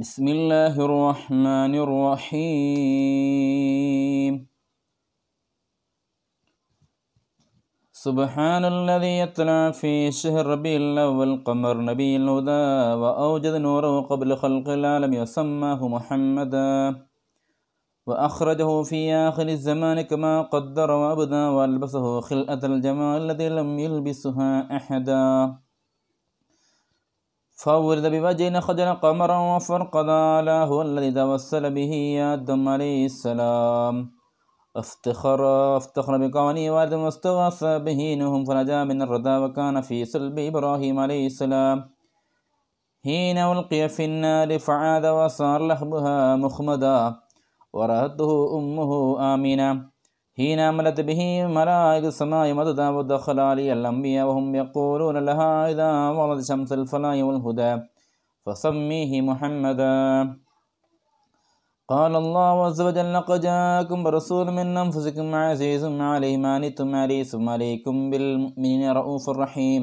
بسم الله الرحمن الرحيم سبحان الذي يتلى في شهر ربيع الأول قمر نبي الهدى وأوجد نوره قبل خلق العالم وسماه محمدا وأخرجه في آخر الزمان كما قدر وابدا وألبسه خلقة الجمال الذي لم يلبسها أحدا فورد بوجهنا خجل قمرا وفرقدا لا هو الذي توسل به آدم عليه السلام افتخر افتخر بكونه والد واستغاث به نهم فنجا من الردى وكان في سلب إبراهيم عليه السلام حين ألقي في النار فعاد وصار لحبها مخمدا ورهته أمه آمنة حين عملت به ملائكة السماء مدد ودخل علي الأنبياء وهم يقولون لها إذا وردت شمس الفلاء والهدى فسميه محمدا قال الله عز وجل لقد جاءكم برسول من أنفسكم عزيز عليه ما عنتم عليه ثم عليكم بالمؤمنين رؤوف رحيم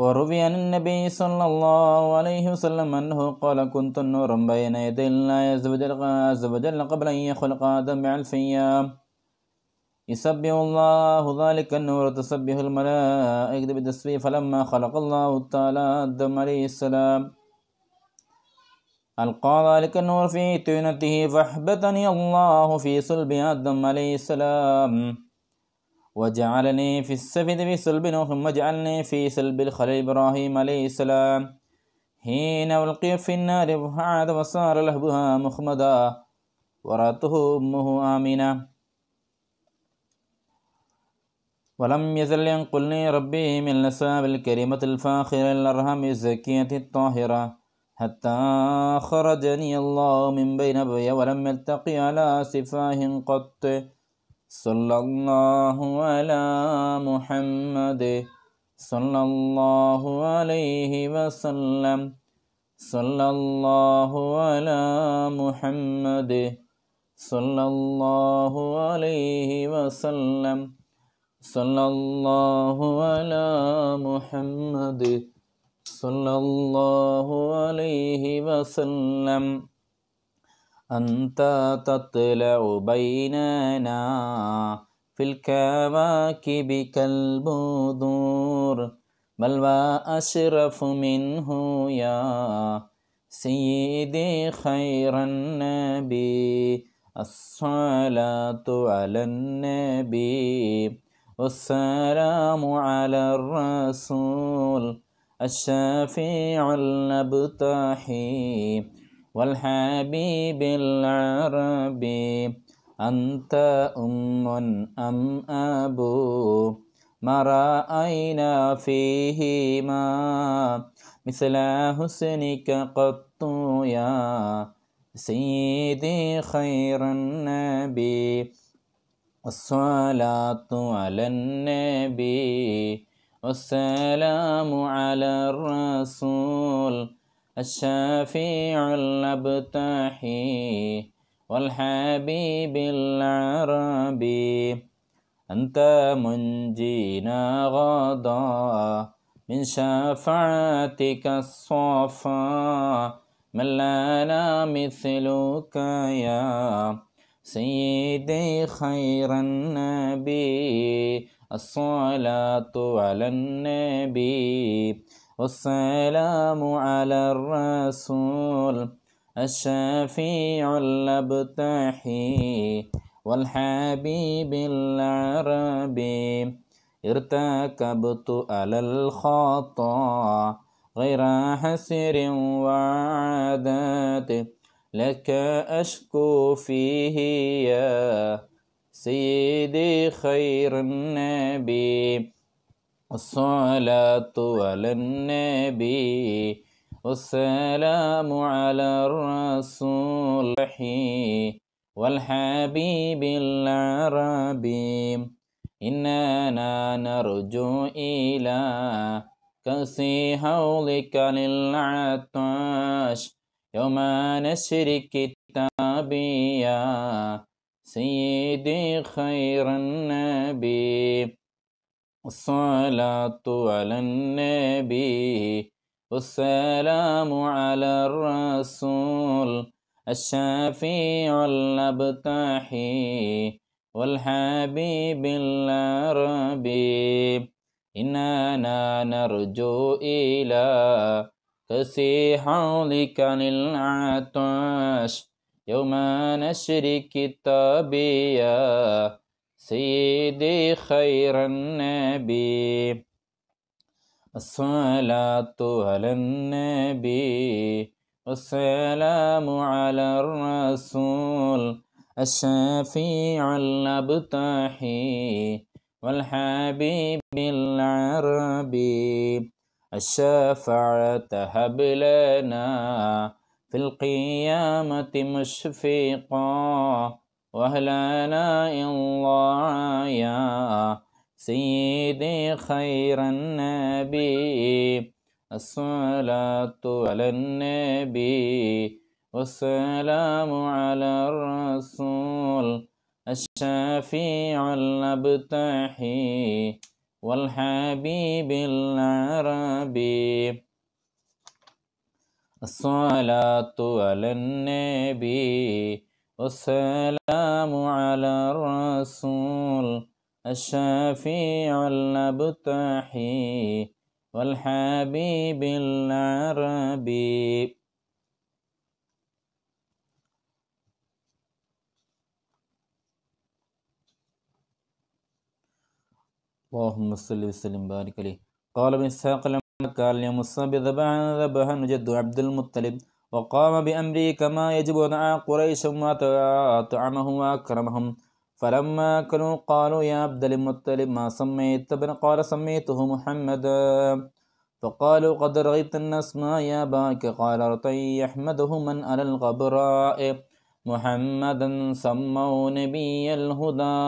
وروي عن النبي صلى الله عليه وسلم أنه قال كنت نورا بين يدي الله عز وجل قبل أن يخلق آدم بألف أيام يسبح الله ذلك النور تسبح الملائكة بتسبيح فلما خلق الله تعالى آدم عليه السلام ألقى ذلك النور في تينته فأحبتني الله في صلب آدم عليه السلام وجعلني في السفد بسلب ثم جعلني في سلب الخليل إبراهيم عليه السلام حين ألقي في النار فعاد وصار لهبها مخمدا ورأته أمه آمنة ولم يزل ينقلني ربي من لساب الكريمة الفاخرة الأرهم الزكية الطاهرة حتى خرجني الله من بين بي ولم يلتقي على سفاه قط صلی اللہ علی محمد صلی صلی اللہ علیہ وسلم اللہ علی محمد صلی صلی اللہ علیہ وسلم اللہ علی محمد صلی اللہ سلو سم أنت تطلع بيننا في الكواكب كالبذور ملوى أشرف منه يا سيدي خير النبي الصلاة على النبي والسلام على الرسول الشفيع المبتحي والحبيب العربي أنت أم أم أبو ما رأينا فيهما مثل حسنك قط يا سيدي خير النبي الصلاة على النبي والسلام على الرسول الشافيع الأبتاحي والحبيب العربي أنت منجينا غدا من شفعتك الصفا من لنا مثلك يا سيدي خير النبي الصلاة على النبي والسلام على الرسول الشفيع المبتحي والحبيب العربي ارتكبت على الخطا غير حسر وعادات لك أشكو فيه يا سيدي خير النبي الصلاة على النبي والسلام على الرسول والحبيب العربي إننا نرجو إلى كسي هولك للعطش يوم نشر كتابيا سيدي خير النبي الصلاة على النبي والسلام على الرسول الشافيع الأبتحي والحبيب العربي إننا نرجو إلى حولك للعطش يوم نشر كتابيا سيدي خير النبي الصلاة على النبي والسلام على الرسول الشفيع الأبطحي والحبيب العربي الشفاعة هب لنا في القيامة مشفقا وأهل الا الله يا سيدي خير النبي الصلاة على النبي والسلام على الرسول الشفيع المبتحي والحبيب العربي الصلاة على النبي والسلام على الرسول الشفيع المبتحي والحبيب العربي اللهم صل وسلم بارك عليه قال ابن اسحاق لما قال يا الصبي ذبحا ذبحا نجد عبد المطلب وقام بأمره كما يجب ودعا قريش وأطعمه وأكرمهم فلما أكلوا قالوا يا عبد المطلب ما سميت ابن قال سميته محمدا فقالوا قد رغبت ما يا باك قال رطي يحمده من على الغبراء محمدا سموا نبي الهدى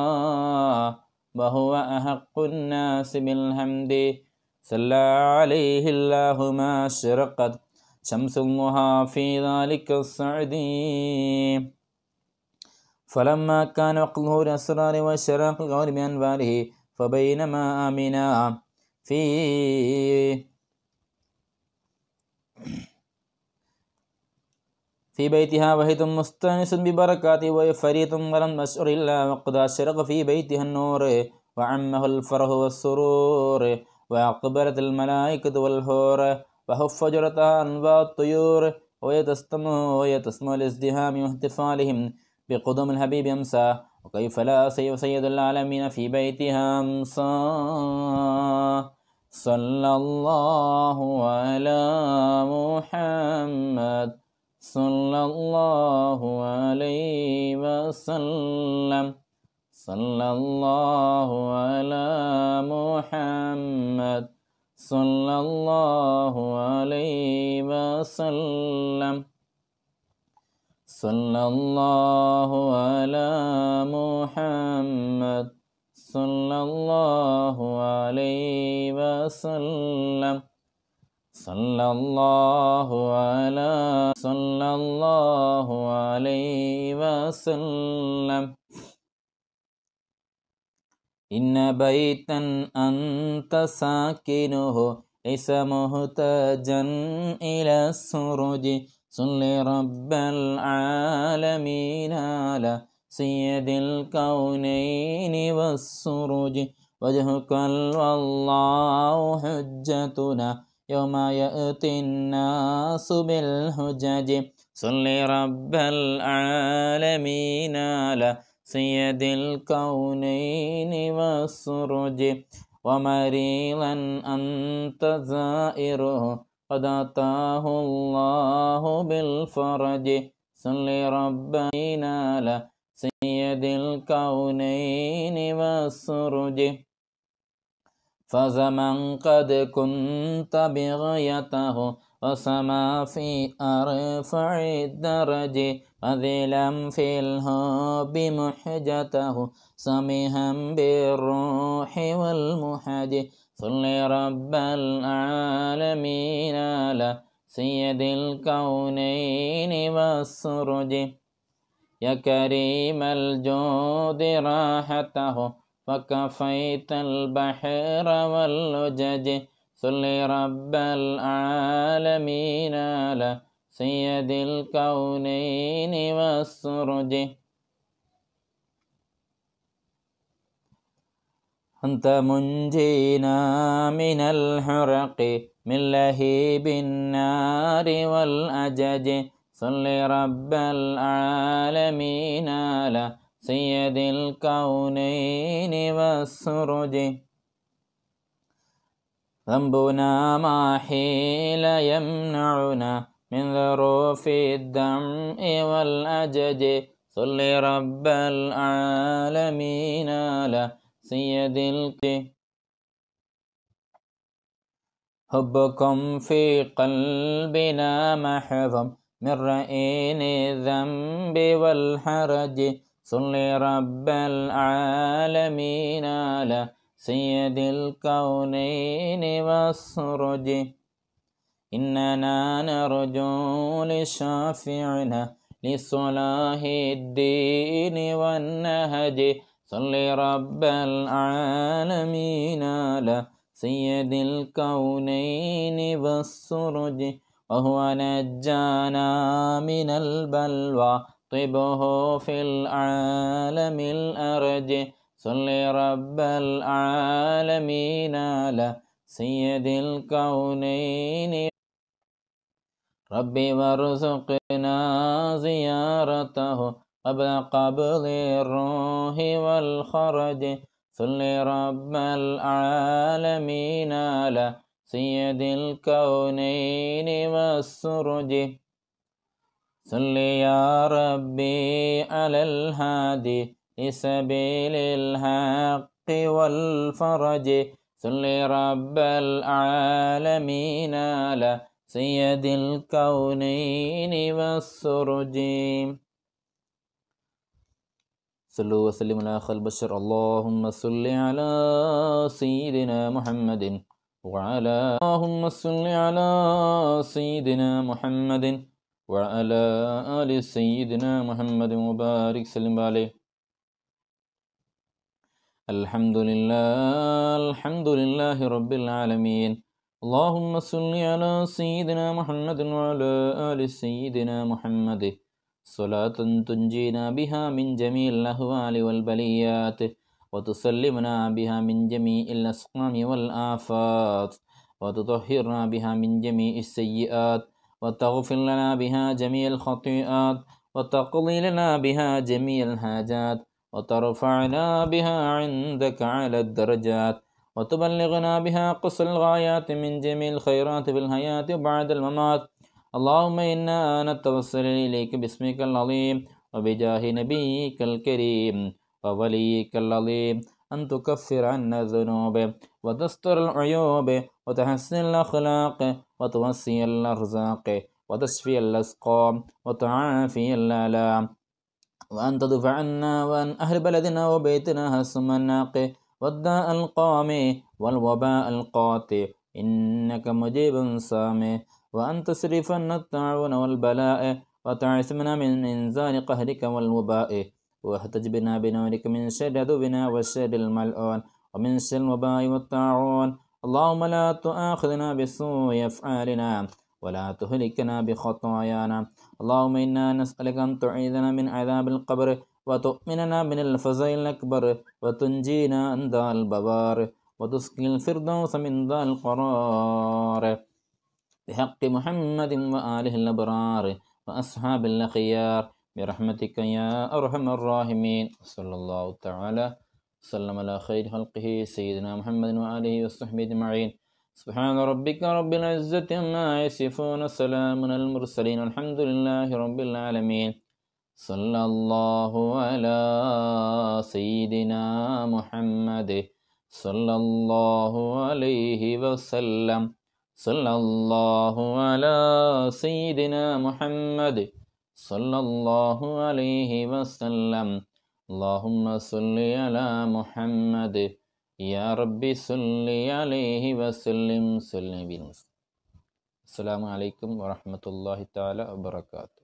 وهو أحق الناس بالحمد صلى عليه الله ما أشرقت شمس الله في ذلك الصعد فلما كان وقله الأسرار وشراق الغور بأنباره فبينما آمنا في في بيتها وهي مستانس ببركاته وهي فريد ولم أشعر إلا وقد أشرق في بيتها النور وعمه الفرح والسرور وأقبلت الملائكة والهور فهف جرتان والطيور ويتستم ويتسمى الازدهام واحتفالهم بقدوم الحبيب أمسى وكيف لا سيد العالمين في بيتها أمسى صلى الله على محمد صلى الله عليه وسلم صلى الله على محمد صلى الله عليه وسلم صلى الله على محمد صلى الله عليه وسلم صلى الله على صلى الله عليه وسلم إن بيتا أنت ساكنه ليس مهتاجا إلى السرج صل رب العالمين على سيد الكونين والسرج وجهك والله حجتنا يوم يأتي الناس بالحجج صل رب العالمين على سيد الكونين والسرج ومريلا أنت زائره قد أتاه الله بالفرج صل ربنا على سيد الكونين والسرج فزمن قد كنت بغيته وسما في أرفع الدرج أذلا في الهاب محجته سمها بالروح والمحج صل رب العالمين على سيد الكونين والسرج يا كريم الجود راحته فكفيت البحر واللجج صل رب العالمين على سيد الكونين والسرج أنت منجينا من الحرق من لهيب النار والأجج صل رب العالمين على سيد الكونين والسرج ذنبنا ما حيل يمنعنا من ظروف الدمع والأجج صل رب العالمين على سيد القي حبكم في قلبنا محظم من رئين الذنب والحرج صل رب العالمين على سيد الكونين والسرج إننا نرجو لشافعنا لصلاح الدين والنهج صل رب العالمين على سيد الكونين والسرج وهو نجانا من البلوى طبه في العالم الأرج صل رب العالمين على سيد الكونين ربي وارزقنا زيارته قبل قبل الروح والخرج صل رب العالمين على سيد الكونين والسرج صل يا ربي على الهادي لسبيل الحق والفرج صل رب العالمين على سيد الكونين والسرج صلوا وسلموا على خلق البشر اللهم صل على سيدنا محمد وعلى اللهم صل على سيدنا محمد وعلى آل سيدنا محمد وبارك سلم عليه الحمد لله الحمد لله رب العالمين اللهم صل على سيدنا محمد وعلى آل سيدنا محمد صلاة تنجينا بها من جميع الأهوال والبليات وتسلمنا بها من جميع الأسقام والآفات وتطهرنا بها من جميع السيئات وتغفر لنا بها جميع الخطيئات وتقضي لنا بها جميع الحاجات وترفعنا بها عندك على الدرجات وتبلغنا بها قصر الغايات من جميع الخيرات في الحياة وبعد الممات اللهم إنا نتوسل إليك باسمك العظيم وبجاه نبيك الكريم ووليك العظيم أن تكفر عنا الذنوب وتستر العيوب وتحسن الأخلاق وتوسي الأرزاق وتشفي الأسقام وتعافي الآلام وأن تدفع عنا وأن أهل بلدنا وبيتنا هسم الناقي والداء القامي والوباء القاتل إنك مجيب سامي وأن تصرفنا عنا التعاون والبلاء وتعثمنا من إنزال قهرك والوباء واهتج بنا بنورك من شر عدونا والشر الملعون ومن شر الوباء والطاعون اللهم لا تؤاخذنا بسوء أفعالنا ولا تهلكنا بخطايانا اللهم إنا نسألك أن تعيذنا من عذاب القبر وتؤمننا من الفزع الأكبر وتنجينا من دار البوار وتسقي الفردوس من دار القرار بحق محمد وآله الأبرار وأصحاب الأخيار برحمتك يا أرحم الراحمين صلى الله تعالى وسلم على خير خلقه سيدنا محمد وآله وصحبه أجمعين سبحان ربك رب العزة ما يصفون سلام على المرسلين الحمد لله رب العالمين صلى الله على سيدنا محمد صلى الله عليه وسلم صلى الله على سيدنا محمد صلى الله عليه وسلم اللهم صل على محمد يا ربي صل عليه وسلم سلم السلام عليكم ورحمة الله تعالى وبركاته